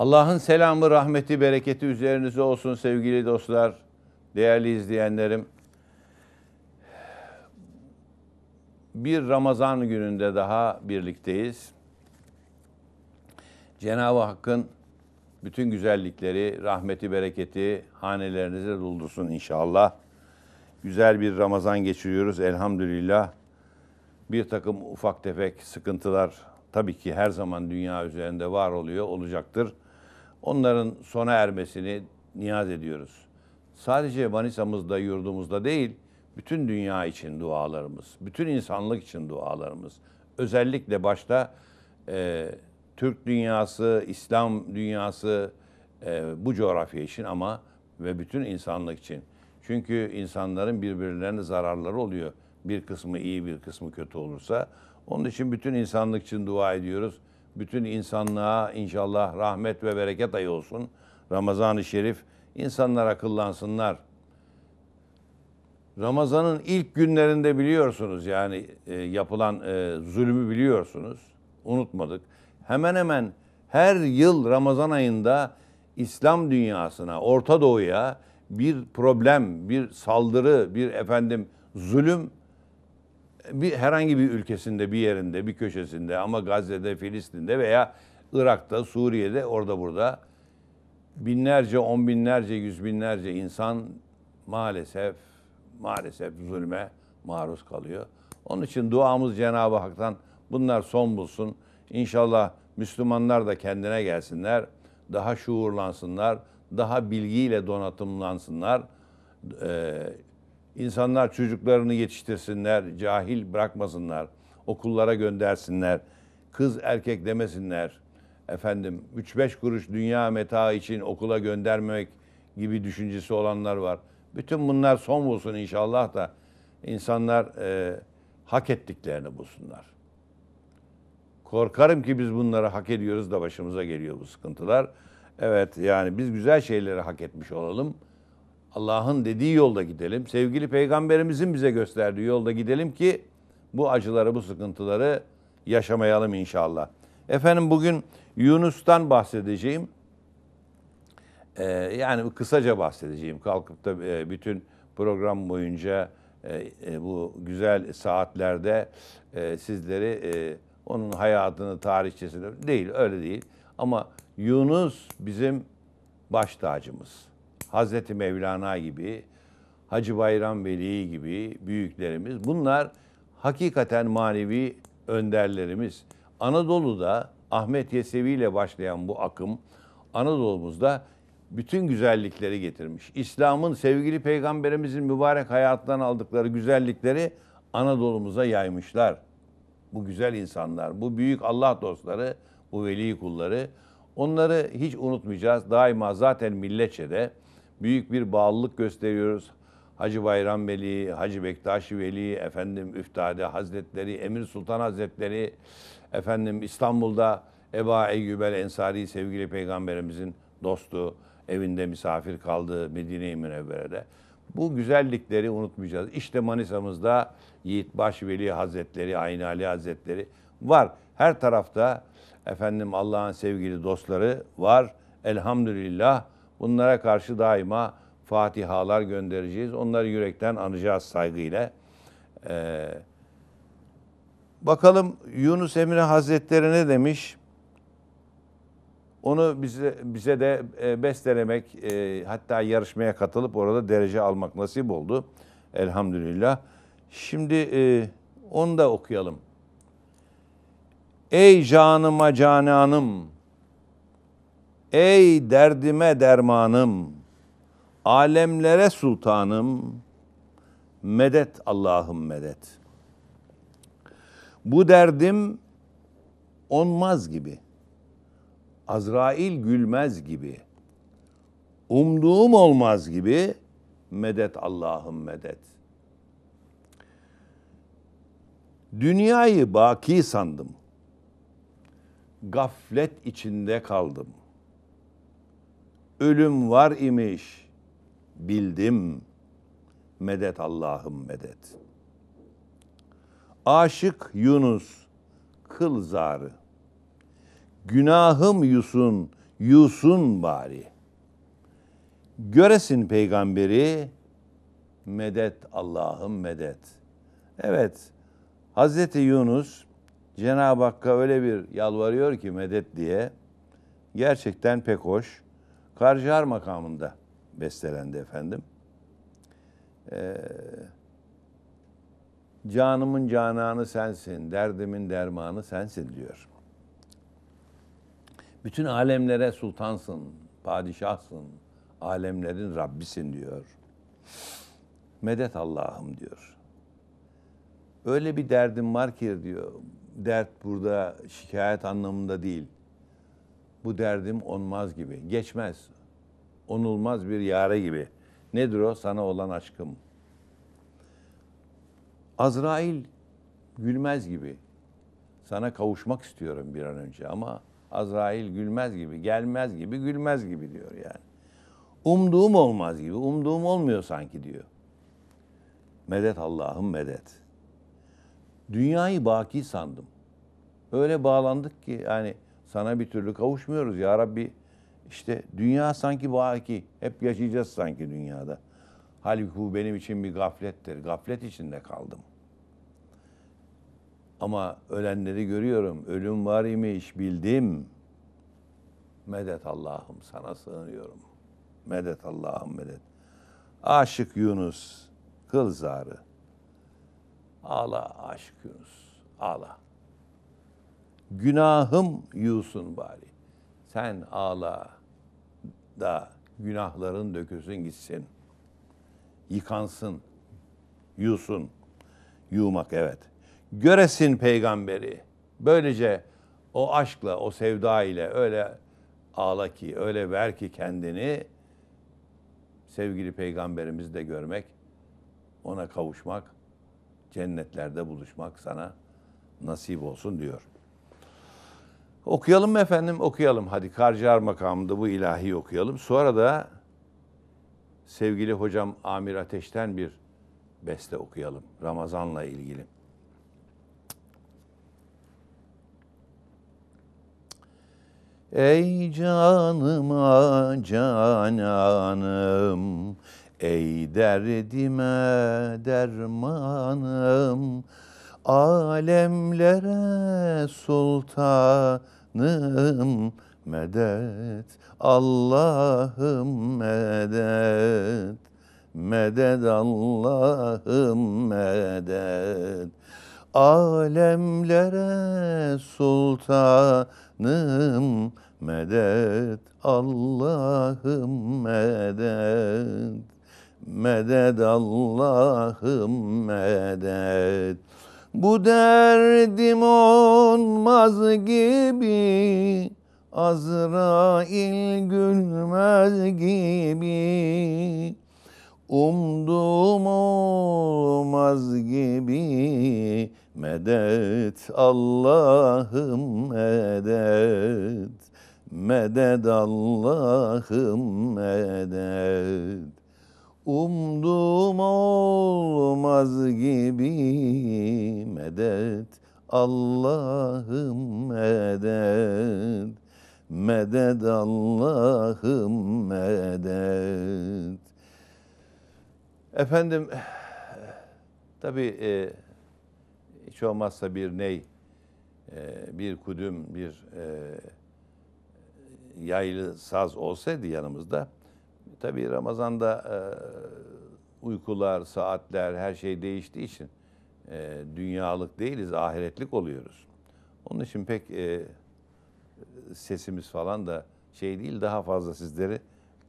Allah'ın selamı, rahmeti, bereketi üzerinize olsun sevgili dostlar, değerli izleyenlerim. Bir Ramazan gününde daha birlikteyiz. Cenab-ı Hakk'ın bütün güzellikleri, rahmeti, bereketi hanelerinize doldursun inşallah. Güzel bir Ramazan geçiriyoruz elhamdülillah. Bir takım ufak tefek sıkıntılar tabii ki her zaman dünya üzerinde var oluyor, olacaktır. Onların sona ermesini niyaz ediyoruz. Sadece Manisa'mızda, yurdumuzda değil, bütün dünya için dualarımız, bütün insanlık için dualarımız. Özellikle başta e, Türk dünyası, İslam dünyası e, bu coğrafya için ama ve bütün insanlık için. Çünkü insanların birbirlerine zararları oluyor. Bir kısmı iyi, bir kısmı kötü olursa. Onun için bütün insanlık için dua ediyoruz bütün insanlığa inşallah rahmet ve bereket ayı olsun. Ramazan-ı Şerif insanlar akıllansınlar. Ramazan'ın ilk günlerinde biliyorsunuz yani e, yapılan e, zulmü biliyorsunuz. Unutmadık. Hemen hemen her yıl Ramazan ayında İslam dünyasına, Orta Doğu'ya bir problem, bir saldırı, bir efendim zulüm bir herhangi bir ülkesinde, bir yerinde, bir köşesinde ama Gazze'de, Filistin'de veya Irak'ta, Suriye'de, orada burada binlerce, on binlerce, yüz binlerce insan maalesef maalesef zulme maruz kalıyor. Onun için duamız Cenab-ı Hak'tan bunlar son bulsun. İnşallah Müslümanlar da kendine gelsinler, daha şuurlansınlar, daha bilgiyle donatımlansınlar. Ee, İnsanlar çocuklarını yetiştirsinler, cahil bırakmasınlar, okullara göndersinler, kız erkek demesinler. Efendim 3-5 kuruş dünya meta için okula göndermemek gibi düşüncesi olanlar var. Bütün bunlar son bulsun inşallah da insanlar e, hak ettiklerini bulsunlar. Korkarım ki biz bunları hak ediyoruz da başımıza geliyor bu sıkıntılar. Evet yani biz güzel şeyleri hak etmiş olalım. Allah'ın dediği yolda gidelim. Sevgili peygamberimizin bize gösterdiği yolda gidelim ki bu acıları, bu sıkıntıları yaşamayalım inşallah. Efendim bugün Yunus'tan bahsedeceğim. Ee, yani kısaca bahsedeceğim. Kalkıp da e, bütün program boyunca e, e, bu güzel saatlerde e, sizleri e, onun hayatını, tarihçesini değil öyle değil. Ama Yunus bizim baş tacımız. Hazreti Mevlana gibi, Hacı Bayram Veli gibi büyüklerimiz. Bunlar hakikaten manevi önderlerimiz. Anadolu'da Ahmet Yesevi ile başlayan bu akım Anadolu'muzda bütün güzellikleri getirmiş. İslam'ın sevgili peygamberimizin mübarek hayatından aldıkları güzellikleri Anadolu'muza yaymışlar. Bu güzel insanlar, bu büyük Allah dostları, bu veli kulları. Onları hiç unutmayacağız. Daima zaten milletçe de büyük bir bağlılık gösteriyoruz. Hacı Bayram Veli, Hacı Bektaşi Veli, efendim Üftade Hazretleri, Emir Sultan Hazretleri, efendim İstanbul'da Eba Eyyübel Ensari sevgili peygamberimizin dostu, evinde misafir kaldığı Medine-i Münevvere'de. Bu güzellikleri unutmayacağız. İşte Manisa'mızda Yiğit Baş Veli Hazretleri, Aynı Ali Hazretleri var. Her tarafta efendim Allah'ın sevgili dostları var. Elhamdülillah Bunlara karşı daima fatihalar göndereceğiz. Onları yürekten anacağız saygıyla. Ee, bakalım Yunus Emre Hazretleri ne demiş? Onu bize, bize de e, bestelemek, e, hatta yarışmaya katılıp orada derece almak nasip oldu. Elhamdülillah. Şimdi e, onu da okuyalım. Ey canıma cananım, Ey derdime dermanım, alemlere sultanım, medet Allah'ım medet. Bu derdim onmaz gibi. Azrail gülmez gibi. Umduğum olmaz gibi. Medet Allah'ım medet. Dünyayı baki sandım. Gaflet içinde kaldım ölüm var imiş. Bildim. Medet Allah'ım medet. Aşık Yunus kıl zarı. Günahım yusun, yusun bari. Göresin peygamberi, medet Allah'ım medet. Evet, Hazreti Yunus Cenab-ı Hakk'a öyle bir yalvarıyor ki medet diye. Gerçekten pek hoş. Karcar makamında bestelendi efendim. Ee, canımın cananı sensin, derdimin dermanı sensin diyor. Bütün alemlere sultansın, padişahsın, alemlerin Rabbisin diyor. Medet Allah'ım diyor. Öyle bir derdim var ki diyor, dert burada şikayet anlamında değil.'' bu derdim onmaz gibi. Geçmez. Onulmaz bir yare gibi. Nedir o? Sana olan aşkım. Azrail gülmez gibi. Sana kavuşmak istiyorum bir an önce ama Azrail gülmez gibi, gelmez gibi, gülmez gibi diyor yani. Umduğum olmaz gibi, umduğum olmuyor sanki diyor. Medet Allah'ım medet. Dünyayı baki sandım. Öyle bağlandık ki yani sana bir türlü kavuşmuyoruz ya Rabbi. İşte dünya sanki baki. Hep yaşayacağız sanki dünyada. Halbuki bu benim için bir gaflettir. Gaflet içinde kaldım. Ama ölenleri görüyorum. Ölüm var imiş bildim. Medet Allah'ım sana sığınıyorum. Medet Allah'ım medet. Aşık Yunus, kıl zarı. Ağla aşık Yunus, ağla günahım yusun bari. Sen ağla da günahların dökülsün gitsin. Yıkansın. Yusun. Yumak evet. Göresin peygamberi. Böylece o aşkla, o sevda ile öyle ağla ki, öyle ver ki kendini sevgili peygamberimizi de görmek, ona kavuşmak, cennetlerde buluşmak sana nasip olsun diyor. Okuyalım mı efendim? Okuyalım. Hadi Karcar makamında bu ilahi okuyalım. Sonra da sevgili hocam Amir Ateş'ten bir beste okuyalım. Ramazan'la ilgili. Ey canım, ah cananım, ey derdime dermanım, alemlere sultanım, Allah'ım medet, Allah'ım medet, medet Allah'ım medet. Alemlere sultanım medet, Allah'ım medet, medet Allah'ım medet. Bu derdim olmaz gibi Azrail gülmez gibi Umduğum olmaz gibi Medet Allah'ım medet Medet Allah'ım medet Umdum olmaz gibi medet Allah'ım medet Medet Allah'ım medet Efendim tabi e, hiç olmazsa bir ney e, bir kudüm bir e, yaylı saz olsaydı yanımızda tabii Ramazan'da e, uykular, saatler, her şey değiştiği için e, dünyalık değiliz, ahiretlik oluyoruz. Onun için pek e, sesimiz falan da şey değil, daha fazla sizleri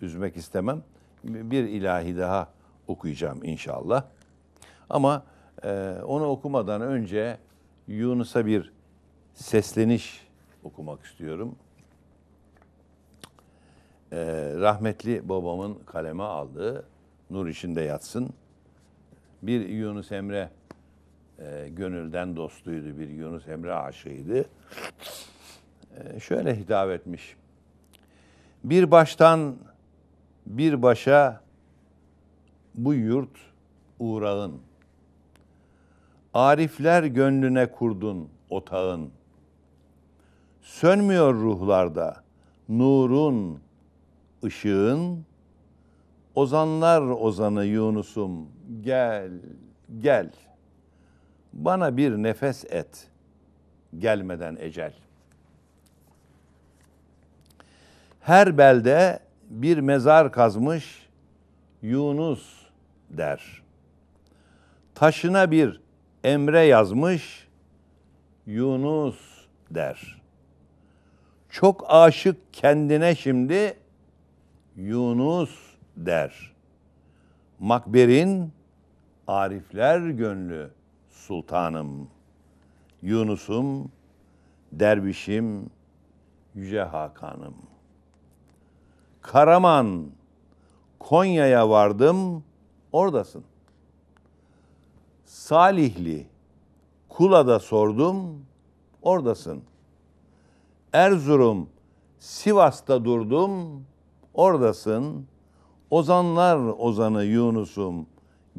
üzmek istemem. Bir ilahi daha okuyacağım inşallah. Ama e, onu okumadan önce Yunus'a bir sesleniş okumak istiyorum e, rahmetli babamın kaleme aldığı Nur içinde yatsın. Bir Yunus Emre e, gönülden dostuydu, bir Yunus Emre aşığıydı. E, şöyle hitap etmiş. Bir baştan bir başa bu yurt uğrağın. Arifler gönlüne kurdun otağın. Sönmüyor ruhlarda nurun ışığın Ozanlar ozanı Yunus'um gel gel bana bir nefes et gelmeden ecel. Her belde bir mezar kazmış Yunus der. Taşına bir emre yazmış Yunus der. Çok aşık kendine şimdi Yunus der. Makberin arifler gönlü sultanım. Yunus'um, dervişim, yüce Hakan'ım. Karaman, Konya'ya vardım, oradasın. Salihli, Kula'da sordum, oradasın. Erzurum, Sivas'ta durdum, Oradasın. Ozanlar ozanı Yunus'um.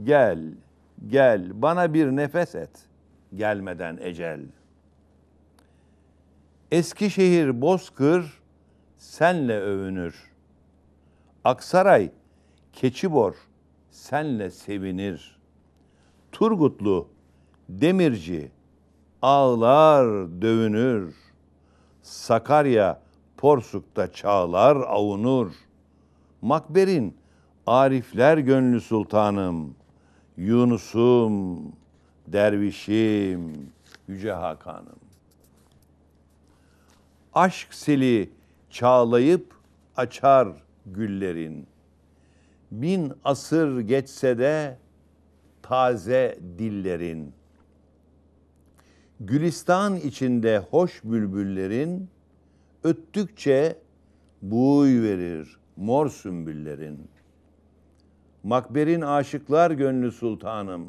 Gel, gel bana bir nefes et. Gelmeden ecel. Eskişehir Bozkır senle övünür. Aksaray Keçibor senle sevinir. Turgutlu Demirci ağlar dövünür. Sakarya Porsuk'ta çağlar avunur. Makberin, Arifler gönlü sultanım, Yunus'um, dervişim, Yüce Hakan'ım. Aşk seli çağlayıp açar güllerin. Bin asır geçse de taze dillerin. Gülistan içinde hoş bülbüllerin, öttükçe buğuy verir mor sümbüllerin. Makberin aşıklar gönlü sultanım,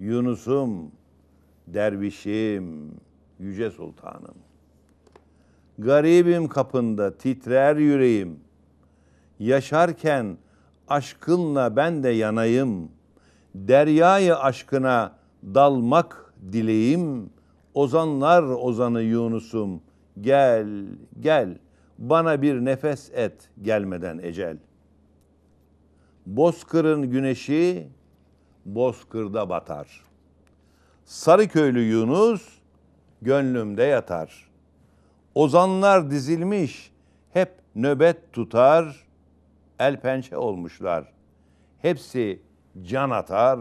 Yunus'um, dervişim, yüce sultanım. Garibim kapında titrer yüreğim. Yaşarken aşkınla ben de yanayım. Deryayı aşkına dalmak dileğim. Ozanlar ozanı Yunus'um, Gel, gel, bana bir nefes et gelmeden ecel. Bozkır'ın güneşi Bozkır'da batar. Sarıköylü Yunus gönlümde yatar. Ozanlar dizilmiş hep nöbet tutar. El pençe olmuşlar. Hepsi can atar.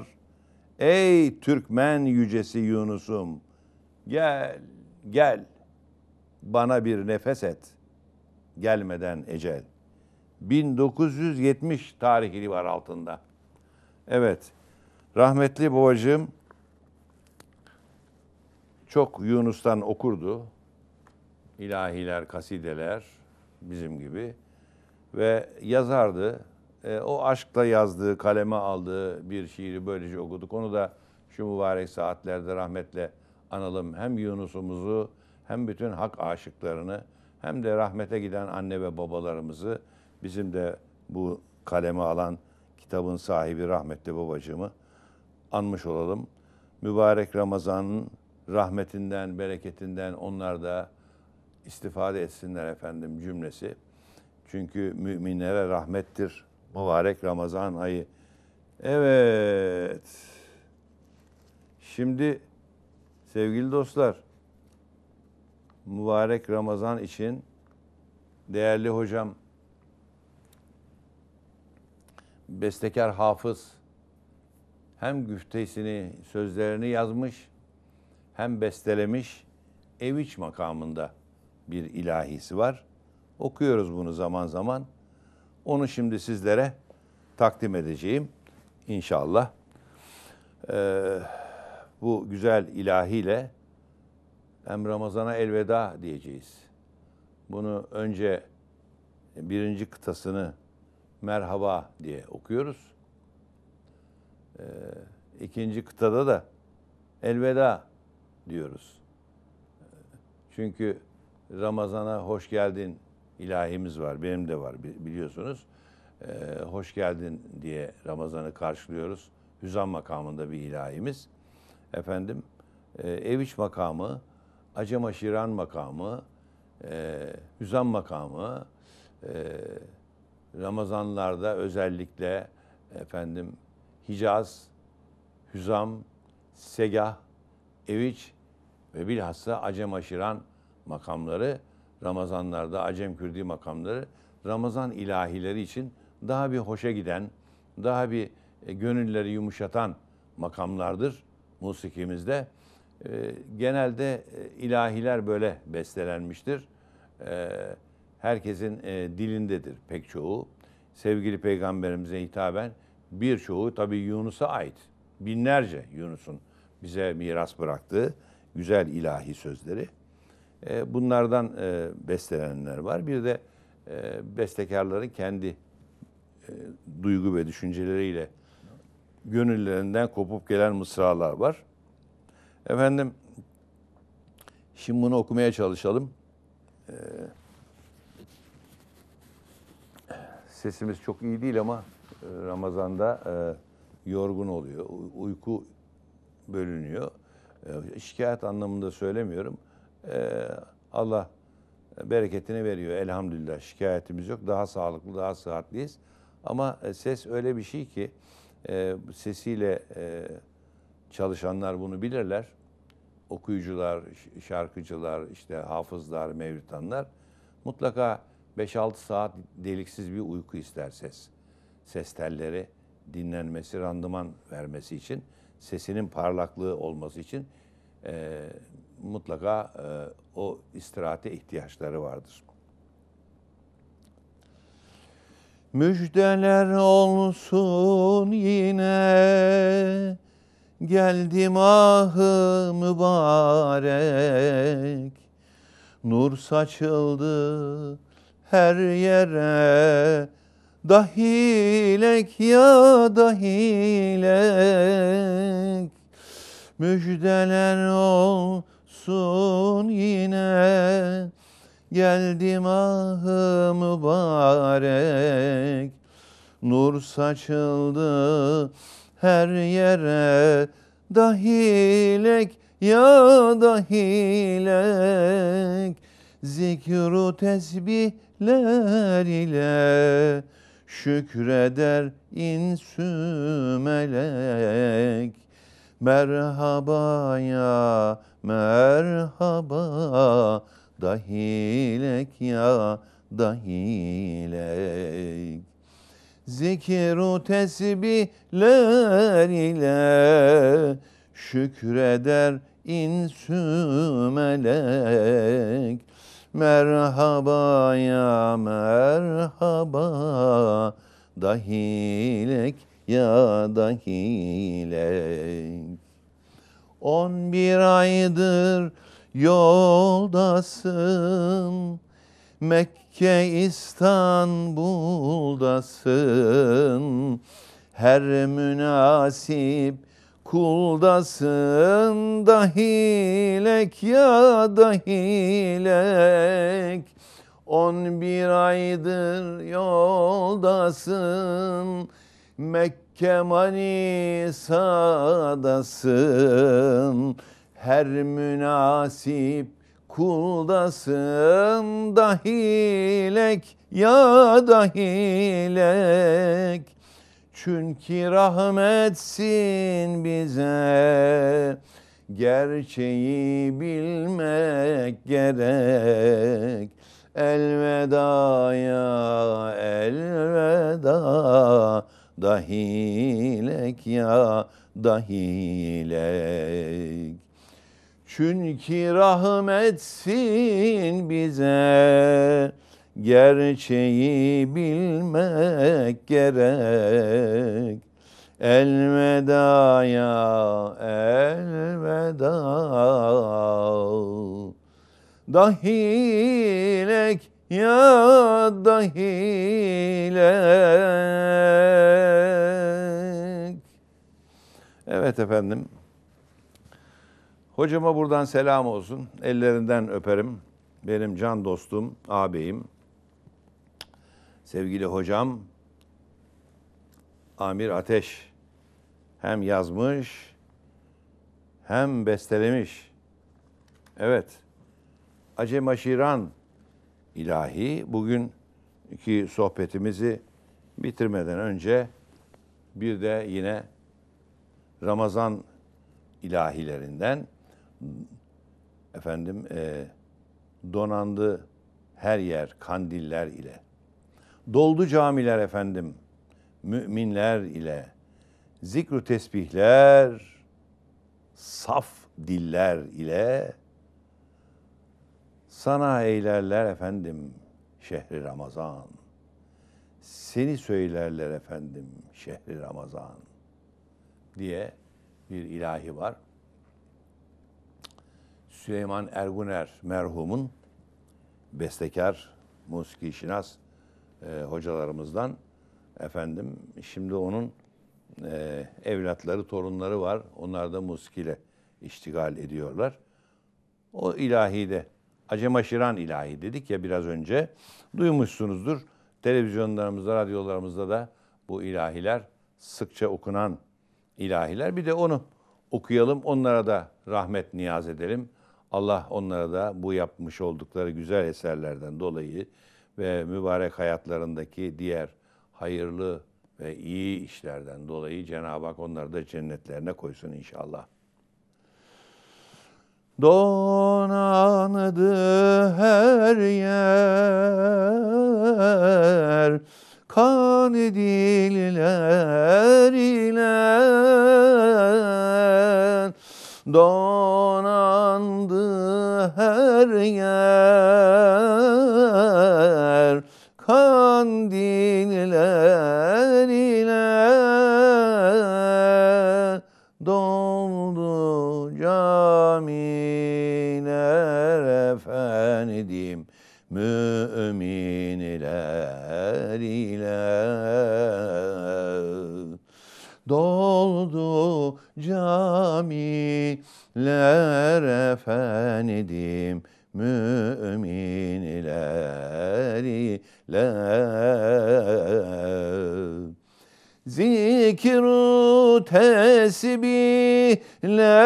Ey Türkmen yücesi Yunus'um gel gel bana bir nefes et. Gelmeden ecel. 1970 tarihli var altında. Evet. Rahmetli babacığım çok Yunus'tan okurdu. İlahiler, kasideler bizim gibi. Ve yazardı. E, o aşkla yazdığı, kaleme aldığı bir şiiri böylece okuduk. Onu da şu mübarek saatlerde rahmetle analım. Hem Yunus'umuzu hem bütün hak aşıklarını hem de rahmete giden anne ve babalarımızı bizim de bu kaleme alan kitabın sahibi rahmetli babacığımı anmış olalım. Mübarek Ramazan'ın rahmetinden, bereketinden onlar da istifade etsinler efendim cümlesi. Çünkü müminlere rahmettir mübarek Ramazan ayı. Evet. Şimdi sevgili dostlar mübarek Ramazan için değerli hocam bestekar hafız hem güftesini, sözlerini yazmış hem bestelemiş Eviç makamında bir ilahisi var. Okuyoruz bunu zaman zaman. Onu şimdi sizlere takdim edeceğim inşallah. Ee, bu güzel ilahiyle hem Ramazan'a elveda diyeceğiz. Bunu önce birinci kıtasını merhaba diye okuyoruz. Ee, ikinci kıtada da elveda diyoruz. Çünkü Ramazan'a hoş geldin ilahimiz var. Benim de var biliyorsunuz. Ee, hoş geldin diye Ramazan'ı karşılıyoruz. Hüzan makamında bir ilahimiz. Efendim e, eviç makamı Acem Aşiran makamı, e, Hüzam makamı, e, Ramazanlarda özellikle efendim Hicaz, Hüzam, Segah, Eviç ve bilhassa Acem Aşiran makamları Ramazanlarda Acem Kürdi makamları Ramazan ilahileri için daha bir hoşa giden, daha bir e, gönülleri yumuşatan makamlardır musikimizde. Ee, genelde e, ilahiler böyle bestelenmiştir. Ee, herkesin e, dilindedir pek çoğu. Sevgili peygamberimize hitaben birçoğu tabii Yunus'a ait. Binlerce Yunus'un bize miras bıraktığı güzel ilahi sözleri. Ee, bunlardan e, bestelenenler var. Bir de bestekarların kendi duygu ve düşünceleriyle gönüllerinden kopup gelen mısralar var. Efendim şimdi bunu okumaya çalışalım. Ee, sesimiz çok iyi değil ama e, Ramazan'da e, yorgun oluyor. Uyku bölünüyor. E, şikayet anlamında söylemiyorum. Allah bereketini veriyor. Elhamdülillah şikayetimiz yok. Daha sağlıklı, daha sıhhatliyiz. Ama ses öyle bir şey ki e, sesiyle Çalışanlar bunu bilirler. Okuyucular, şarkıcılar, işte hafızlar, mevlitanlar mutlaka 5-6 saat deliksiz bir uyku ister ses. Ses telleri dinlenmesi, randıman vermesi için, sesinin parlaklığı olması için e, mutlaka e, o istirahate ihtiyaçları vardır. Müjdeler olsun yine Geldim ahı mübarek Nur saçıldı her yere Dahilek ya dahilek Müjdeler olsun yine Geldim ahı mübarek Nur saçıldı her yere dahilek ya dahilek zikru tesbihler ile şükreder insü melek merhaba ya merhaba dahilek ya dahilek Zikiru tesbihler ile şükreder insü melek. Merhaba ya merhaba dahilek ya dahilek. On bir aydır yoldasın Mekke İstanbul'dasın Her münasip kuldasın Dahilek ya dahilek On bir aydır yoldasın Mekke Manisa'dasın Her münasip Kuldasın dahilek ya dahilek Çünkü rahmetsin bize Gerçeği bilmek gerek Elveda ya elveda Dahilek ya dahilek çünkü rahmetsin bize gerçeği bilmek gerek. Elveda ya elveda Dahilek ya dahilek Evet efendim Hocama buradan selam olsun. Ellerinden öperim. Benim can dostum, ağabeyim. Sevgili hocam Amir Ateş hem yazmış hem bestelemiş. Evet. Acem Aşiran ilahi bugünkü sohbetimizi bitirmeden önce bir de yine Ramazan ilahilerinden efendim e, donandı her yer kandiller ile. Doldu camiler efendim müminler ile. Zikru tesbihler saf diller ile sana eylerler efendim şehri Ramazan. Seni söylerler efendim şehri Ramazan diye bir ilahi var. Süleyman Erguner merhumun bestekar, musiki şinas e, hocalarımızdan. Efendim şimdi onun e, evlatları, torunları var. Onlar da musikiyle iştigal ediyorlar. O ilahi de Şiran ilahi dedik ya biraz önce. Duymuşsunuzdur. Televizyonlarımızda, radyolarımızda da bu ilahiler sıkça okunan ilahiler. Bir de onu okuyalım, onlara da rahmet niyaz edelim. Allah onlara da bu yapmış oldukları güzel eserlerden dolayı ve mübarek hayatlarındaki diğer hayırlı ve iyi işlerden dolayı Cenab-ı Hak onları da cennetlerine koysun inşallah. Donandı her yer kandiller ile don yer kandiller ile doldu camiler efendim müminler ile doldu camiler efendim mümin ileriler. Zikru tesbihle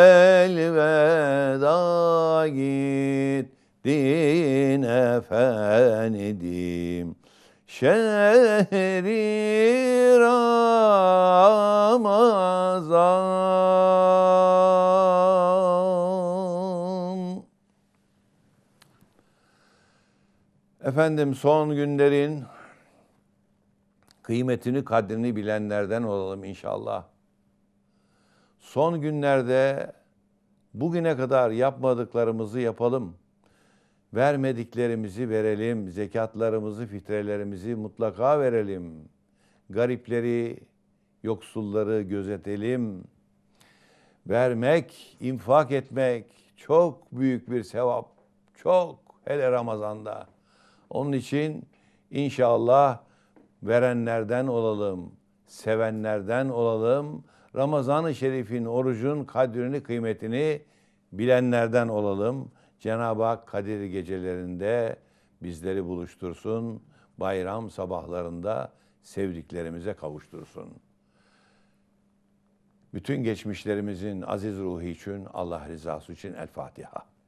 elveda git din efendim. Şehri Ramazan. Efendim son günlerin kıymetini, kadrini bilenlerden olalım inşallah. Son günlerde bugüne kadar yapmadıklarımızı yapalım. Vermediklerimizi verelim. Zekatlarımızı, fitrelerimizi mutlaka verelim. Garipleri, yoksulları gözetelim. Vermek, infak etmek çok büyük bir sevap. Çok hele Ramazan'da. Onun için inşallah verenlerden olalım, sevenlerden olalım Ramazan-ı Şerif'in, orucun kadrini, kıymetini bilenlerden olalım. Cenab-ı Hak Kadir gecelerinde bizleri buluştursun. Bayram sabahlarında sevdiklerimize kavuştursun. Bütün geçmişlerimizin aziz ruhu için, Allah rızası için El Fatiha.